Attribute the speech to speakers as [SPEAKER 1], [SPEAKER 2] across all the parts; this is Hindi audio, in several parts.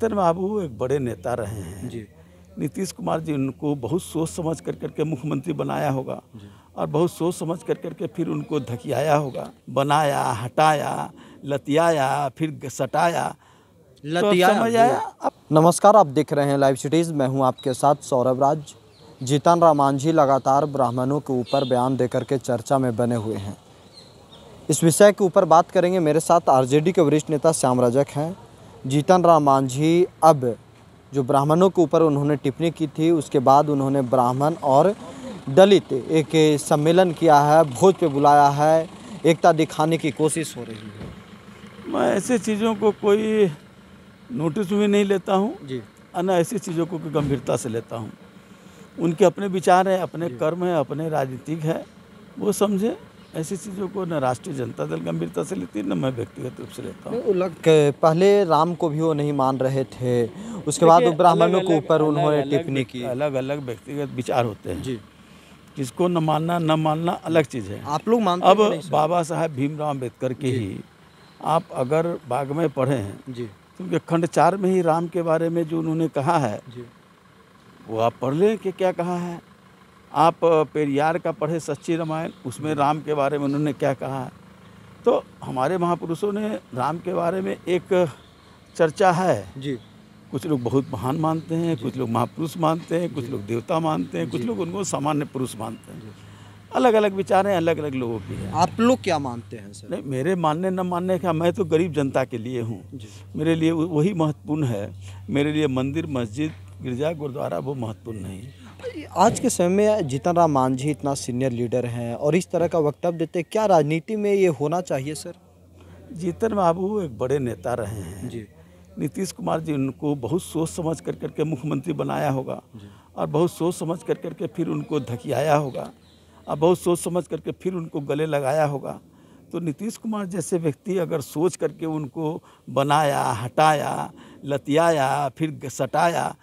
[SPEAKER 1] सत्यन बाबू एक बड़े नेता रहे हैं जी नीतीश कुमार जी उनको बहुत सोच समझ कर करके मुख्यमंत्री बनाया होगा और बहुत सोच समझ कर करके फिर उनको धकियाया होगा
[SPEAKER 2] बनाया हटाया
[SPEAKER 1] लतियाया फिर सटाया लतिया तो
[SPEAKER 2] नमस्कार आप देख रहे हैं लाइव सिटीज़ मैं हूं आपके साथ सौरभ राज जीतन राम मांझी लगातार ब्राह्मणों के ऊपर बयान देकर के चर्चा में बने हुए हैं इस विषय के ऊपर बात करेंगे मेरे साथ आरजेडी के वरिष्ठ नेता श्याम रजक हैं जीतन राम मांझी अब जो ब्राह्मणों के ऊपर उन्होंने टिप्पणी की थी उसके बाद उन्होंने ब्राह्मण और दलित एक सम्मेलन किया है भोज पे बुलाया है एकता दिखाने की कोशिश हो रही है
[SPEAKER 1] मैं ऐसे चीज़ों को कोई नोटिस भी नहीं लेता हूँ जी ना ऐसी चीज़ों को गंभीरता से लेता हूँ उनके अपने विचार हैं अपने कर्म हैं अपने राजनीतिक है वो समझे ऐसी चीज़ों को न राष्ट्रीय जनता दल गंभीरता से लेती है न मैं व्यक्तिगत रूप से लेता
[SPEAKER 2] हूँ पहले राम को भी वो नहीं मान रहे थे उसके बाद ब्राह्मणों के ऊपर उन्होंने टिप्पणी
[SPEAKER 1] की अलग अलग व्यक्तिगत विचार होते हैं जी किसको न मानना न मानना अलग चीज़ है आप लोग मानते अब बाबा साहेब भीमराव अम्बेडकर के ही आप अगर बाग में पढ़े हैं जी क्योंकि खंड चार में ही राम के बारे में जो उन्होंने कहा है वो आप पढ़ लें कि क्या कहा है आप पेरियार का पढ़े सच्ची रामायण उसमें राम के बारे में उन्होंने क्या कहा है तो हमारे महापुरुषों ने राम के बारे में एक चर्चा है जी कुछ लोग बहुत महान मानते हैं कुछ लोग महापुरुष मानते हैं कुछ लोग देवता मानते हैं कुछ लोग उनको सामान्य पुरुष मानते हैं अलग अलग विचार हैं अलग अलग लोगों के हैं आप लोग क्या मानते हैं सर नहीं मेरे मानने न मानने का मैं तो गरीब जनता के लिए हूँ मेरे लिए वही महत्वपूर्ण है मेरे लिए मंदिर मस्जिद गिरजा गुरुद्वारा वो महत्वपूर्ण नहीं
[SPEAKER 2] आज के समय में जीतन राम मांझी इतना सीनियर लीडर हैं और इस तरह का वक्तव्य देते क्या राजनीति में ये होना चाहिए सर जीतन बाबू एक बड़े नेता रहे हैं जी नीतीश कुमार
[SPEAKER 1] जी उनको बहुत सोच समझ कर करके मुख्यमंत्री बनाया होगा और बहुत सोच समझ कर करके फिर उनको धकियाया होगा और बहुत सोच समझ करके फिर उनको गले लगाया होगा तो नीतीश कुमार जैसे व्यक्ति अगर सोच करके उनको बनाया हटाया लतियाया फिर सटाया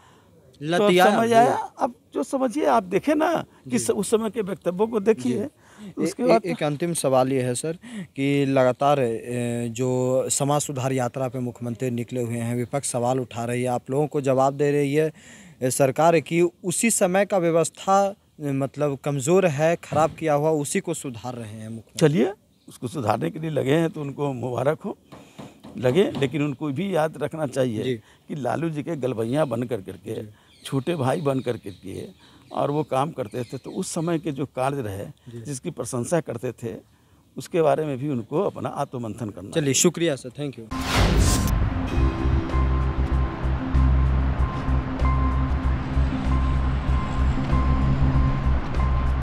[SPEAKER 1] तो लतिया तो समझ आया अब जो समझिए आप देखे
[SPEAKER 2] ना कि उस समय के वक्तव्यों को देखिए उसके बाद एक अंतिम सवाल ये है सर कि लगातार जो समाज सुधार यात्रा पे मुख्यमंत्री निकले हुए हैं विपक्ष सवाल उठा रही है आप लोगों को जवाब दे रही है सरकार की उसी समय का व्यवस्था मतलब कमज़ोर है ख़राब किया हुआ उसी को सुधार रहे हैं चलिए उसको
[SPEAKER 1] सुधारने के लिए लगे हैं तो उनको मुबारक हो लगे लेकिन उनको भी याद रखना चाहिए कि लालू जी के गलबैया बन कर करके छोटे भाई बन कर के किए और वो काम करते थे तो उस समय के जो कार्य रहे जिसकी प्रशंसा करते थे उसके बारे में भी उनको अपना आत्ममंथन करना चलिए
[SPEAKER 2] शुक्रिया सर थैंक यू